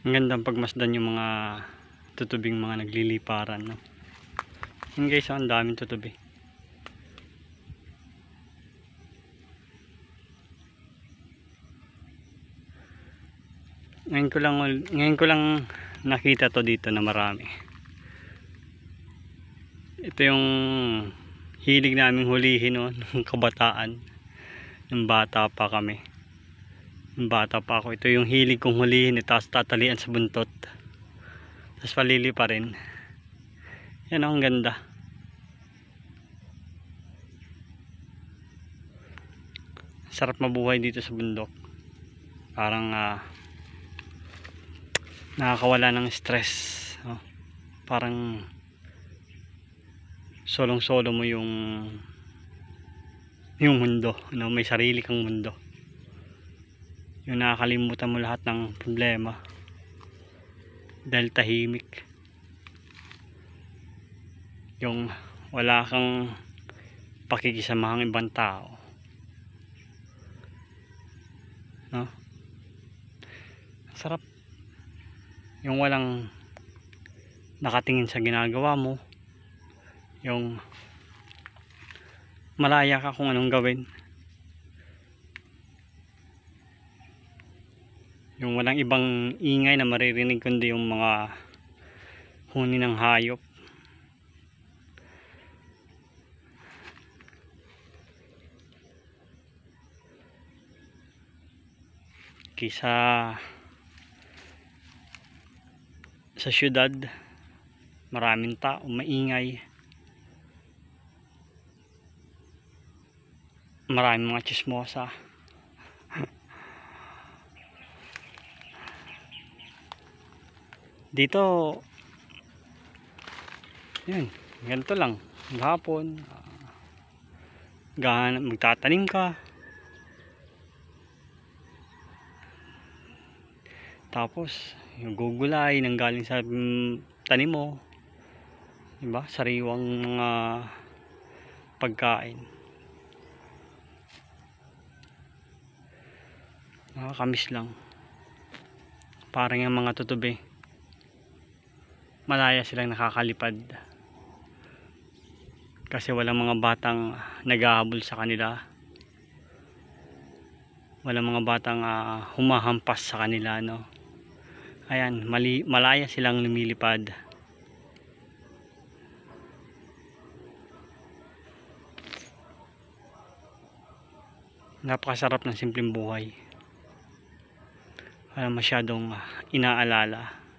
ang gandang pagmasdan yung mga tutubing mga nagliliparan no? yun guys oh, ang daming tutubi ngayon ko lang ngayon ko lang nakita to dito na marami ito yung hilig namin hulihin no, ng kabataan ng bata pa kami bata pa ako ito yung hilig kong hulihin tapos tatalian sa buntot tapos palili pa rin yan oh, ang ganda sarap mabuhay dito sa bundok parang uh, nakakawala ng stress oh, parang solong solo mo yung yung mundo no? may sarili kang mundo yung nakakalimutan mo lahat ng problema dahil tahimik yung wala kang pakikisamahang ibang tao no sarap yung walang nakatingin sa ginagawa mo yung malaya ka kung anong gawin yung walang ibang ingay na maririnig kundi yung mga huni ng hayop kisa sa syudad maraming tao maingay maraming mga chismosa dito yun ganito lang hapon gahan magtatanim ka tapos yung gugulay nang galing sa tanim mo diba sariwang mga uh, pagkain nakakamiss lang parang yung mga tutubi malaya silang nakakalipad kasi walang mga batang ah, naghahabol sa kanila walang mga batang uh, humahampas sa kanila no ayan mali, malaya silang lumilipad napakasarap ng simpleng buhay wala masyadong ah, inaalala